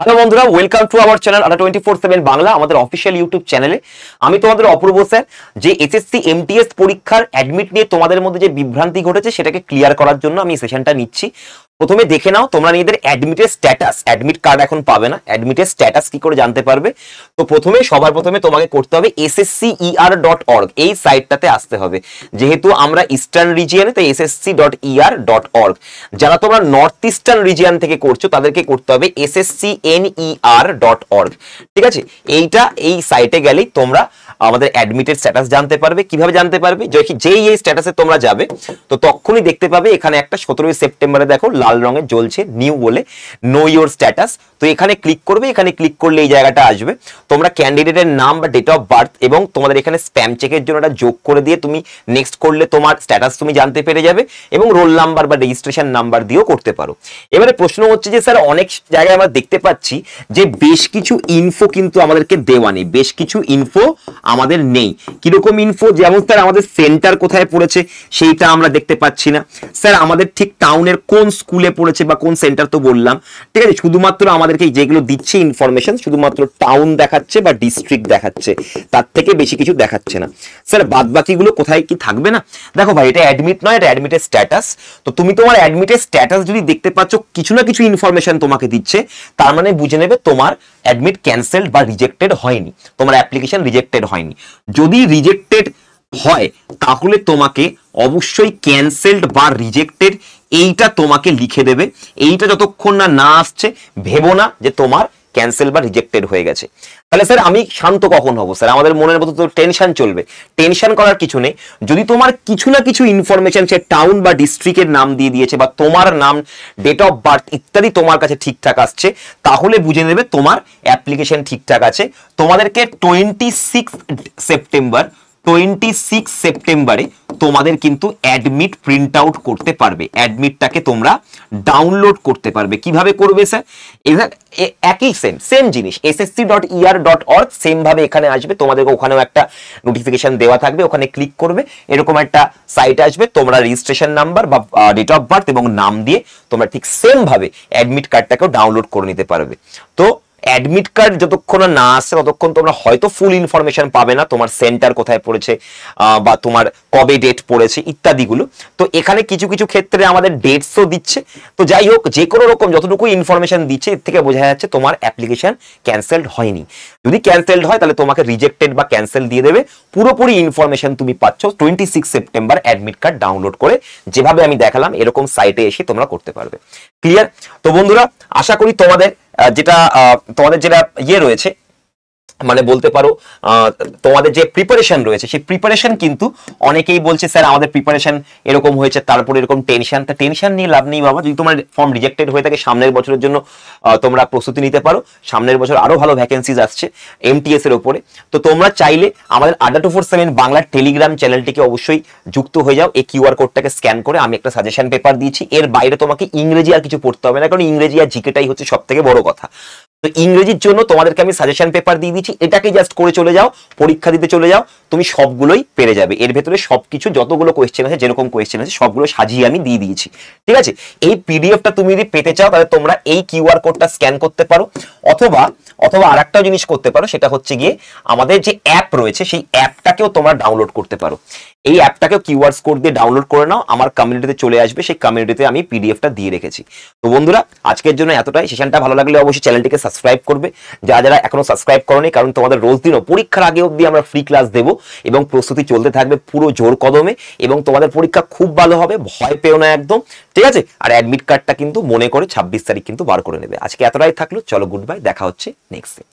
hello বন্ধুরা welcome to our channel Adda twenty four seven Bangla আমাদের official YouTube চ্যানেলে আমি তোমাদের অপূর্ব স্যার যে এসএসসি এমটিএস পরীক্ষার অ্যাডমিট নিয়ে তোমাদের মধ্যে যে বিভ্রান্তি ঘটেছে সেটাকে ক্লিয়ার করার জন্য আমি সেশনটা নিচ্ছি প্রথমে দেখে নাও তোমরা নিজেদের অ্যাডমিটের স্ট্যাটাস অ্যাডমিট কার্ড এখন পাবে না অ্যাডমিটের স্ট্যাটাস কি করে জানতে পারবে তো প্রথমে সবার প্রথমে তোমাকে করতে হবে এসএসসিইআর ডট অর্গ এই সাইটটাতে আসতে হবে যেহেতু আমরা ইস্টার্ন রিজিয়নে তো SSC dot ER dot org যারা তোমরা নর্থ ইস্টার্ন রিজিয়ান থেকে করছো তাদেরকে করতে হবে এসএসসি এনইআর ডট অর্গ ঠিক আছে এইটা এই সাইটে গেলেই তোমরা আমাদের অ্যাডমিটেড স্ট্যাটাস জানতে পারবে কিভাবে জানতে পারবে যেই এই স্ট্যাটাসে তোমরা যাবে তো তখনই দেখতে পাবে এখানে একটা সতেরোই সেপ্টেম্বরে দেখো লাল রঙে জ্বলছে নিউ বলে নো ইয়োর স্ট্যাটাস তো এখানে ক্লিক করবে এখানে ক্লিক করলে এই জায়গাটা আসবে তোমরা ক্যান্ডিডেটের নাম বা ডেট অফ বার্থ এবং তোমাদের এখানে স্প্যাম চেকের জন্য একটা যোগ করে দিয়ে তুমি নেক্সট করলে তোমার স্ট্যাটাস তুমি জানতে পেরে যাবে এবং রোল নাম্বার বা রেজিস্ট্রেশন নাম্বার দিয়েও করতে পারো এবারে প্রশ্ন হচ্ছে যে স্যার অনেক জায়গায় আমরা দেখতে পাচ্ছি যে বেশ কিছু ইনফো কিন্তু আমাদেরকে দেওয়া নেই বেশ কিছু ইনফো আমাদের নেই কিরকম ইনফো যেমন স্যার আমাদের সেন্টার কোথায় পড়েছে সেইটা আমরা দেখতে পাচ্ছি না স্যার আমাদের ঠিক টাউনের কোন স্কুলে পড়েছে বা কোন সেন্টার তো বললাম ঠিক আছে শুধুমাত্র আমাদেরকে যেগুলো দিচ্ছে ইনফরমেশন শুধুমাত্র টাউন দেখাচ্ছে বা ডিস্ট্রিক্ট দেখাচ্ছে তার থেকে বেশি কিছু দেখাচ্ছে না স্যার বাদবাকিগুলো কোথায় কি থাকবে না দেখো ভাই এটা অ্যাডমিট নয় এটা অ্যাডমিটের স্ট্যাটাস তো তুমি তোমার অ্যাডমিটের স্ট্যাটাস যদি দেখতে পাচ্ছ কিছু না কিছু ইনফরমেশন তোমাকে দিচ্ছে তার মানে বুঝে নেবে তোমার অ্যাডমিট ক্যান্সেলড বা রিজেক্টেড হয়নি তোমার অ্যাপ্লিকেশন রিজেক্টেড হয়নি যদি রিজেক্টেড হয় তাহলে তোমাকে অবশ্যই ক্যান্সেলড বা রিজেক্টেড এইটা তোমাকে লিখে দেবে এইটা যতক্ষণ না না আসছে ভেবো না যে তোমার ক্যান্সেল বা রিজেক্টেড হয়ে গেছে তাহলে স্যার আমি শান্ত কখন হবো স্যার আমাদের মনের মতো তো টেনশন চলবে টেনশন করার কিছু নেই যদি তোমার কিছু না কিছু ইনফরমেশন সে টাউন বা ডিস্ট্রিক্টের নাম দিয়ে দিয়েছে বা তোমার নাম ডেট অফ বার্থ ইত্যাদি তোমার কাছে ঠিকঠাক আসছে তাহলে বুঝে নেবে তোমার অ্যাপ্লিকেশন ঠিকঠাক আছে তোমাদেরকে twenty six September twenty six সেপ্টেম্বরে তোমাদের কিন্তু অ্যাডমিট প্রিন্ট আউট করতে পারবে অ্যাডমিটটাকে তোমরা ডাউনলোড করতে পারবে কিভাবে করবে স্যার একই সেম সেম জিনিস SSC dot ER dot org সেমভাবে এখানে আসবে তোমাদেরকে ওখানেও একটা নোটিফিকেশন দেওয়া থাকবে ওখানে ক্লিক করবে এরকম একটা সাইট আসবে তোমরা রেজিস্ট্রেশন নাম্বার বা ডেট অফ বার্থ এবং নাম দিয়ে তোমরা ঠিক সেমভাবে অ্যাডমিট কার্ডটাকেও ডাউনলোড করে নিতে পারবে তো অ্যাডমিট কার্ড যতক্ষণ না আসে ততক্ষণ তোমরা হয়তো ফুল ইনফরমেশন পাবে না তোমার সেন্টার কোথায় পড়েছে বা তোমার কবে ডেট পড়েছে ইত্যাদিগুলো তো এখানে কিছু কিছু ক্ষেত্রে আমাদের ডেটসও দিচ্ছে তো যাই হোক যে কোনো রকম যতটুকু ইনফরমেশন দিচ্ছে এর থেকে বোঝা যাচ্ছে তোমার অ্যাপ্লিকেশন ক্যান্সেলড হয়নি যদি ক্যান্সেলড হয় তাহলে তোমাকে রিজেক্টেড বা ক্যান্সেল দিয়ে দেবে পুরোপুরি ইনফরমেশন তুমি পাচ্ছ twenty six September admit card download করে যেভাবে আমি দেখালাম এরকম সাইটে এসে তোমরা করতে পারবে ক্লিয়ার তো বন্ধুরা আশা করি তোমাদের যেটা তোমাদের যেটা ইয়ে রয়েছে মানে বলতে পারো তোমাদের যে প্রিপারেশন রয়েছে সেই প্রিপারেশন কিন্তু অনেকেই বলছে স্যার আমাদের প্রিপারেশন এরকম হয়েছে তারপরে এরকম টেনশন তা টেনশন নিয়ে লাভ নেই বাবা যদি তোমার ফর্ম রিজেক্টেড হয়ে থাকে সামনের বছরের জন্য তোমরা প্রস্তুতি নিতে পারো সামনের বছর আরও ভালো ভ্যাকেন্সিজ আসছে এমটিএস এর ওপরে তো তোমরা চাইলে আমাদের আড্ডা টু ফোর সেভেন বাংলার টেলিগ্রাম চ্যানেলটিকে অবশ্যই যুক্ত হয়ে যাও এই কিউআর কোডটাকে স্ক্যান করে আমি একটা সাজেশন পেপার দিয়েছি এর বাইরে তোমাকে ইংরেজি আর কিছু পড়তে হবে না কারণ ইংরেজি আর জিকেটাই হচ্ছে সব থেকে বড় কথা তো ইংরেজির জন্য তোমাদেরকে আমি সাজেশন পেপার দিয়ে দিচ্ছি এটাকে জাস্ট করে চলে যাও পরীক্ষা দিতে চলে যাও তুমি সবগুলোই পেরে যাবে এর ভেতরে সবকিছু যতগুলো কোয়েশ্চেন আছে যেরকম কোয়েশ্চেন আছে সবগুলো সাজিয়ে আমি দিয়ে দিয়েছি ঠিক আছে এই পিডিএফটা তুমি যদি পেতে চাও তাহলে তোমরা এই কিউআর কোডটা স্ক্যান করতে পারো অথবা অথবা আর একটা জিনিস করতে পারো সেটা হচ্ছে গিয়ে আমাদের যে অ্যাপ রয়েছে সেই অ্যাপটাকেও তোমরা ডাউনলোড করতে পারো এই অ্যাপটাকেও কিউআর কোড দিয়ে ডাউনলোড করে নাও আমার কমিউনিটিতে চলে আসবে সেই কমিউনিটিতে আমি পিডিএফটা দিয়ে রেখেছি তো বন্ধুরা আজকের জন্য এতটাই সেশনটা ভালো লাগলে অবশ্যই চ্যানেলটিকে সাবস্ক্রাইব করবে যা যারা এখনো সাবস্ক্রাইব নি কারণ তোমাদের রোজ দিনও পরীক্ষার আগে অবধি আমরা ফ্রি ক্লাস দেবো এবং প্রস্তুতি চলতে থাকবে পুরো জোর কদমে এবং তোমাদের পরীক্ষা খুব ভালো হবে ভয় পেও না একদম ঠিক আছে আর অ্যাডমিট কার্ডটা কিন্তু মনে করে ছাব্বিশ তারিখ কিন্তু বার করে নেবে আজকে এতটাই থাকলো চলো গুড বাই দেখা হচ্ছে নেক্সট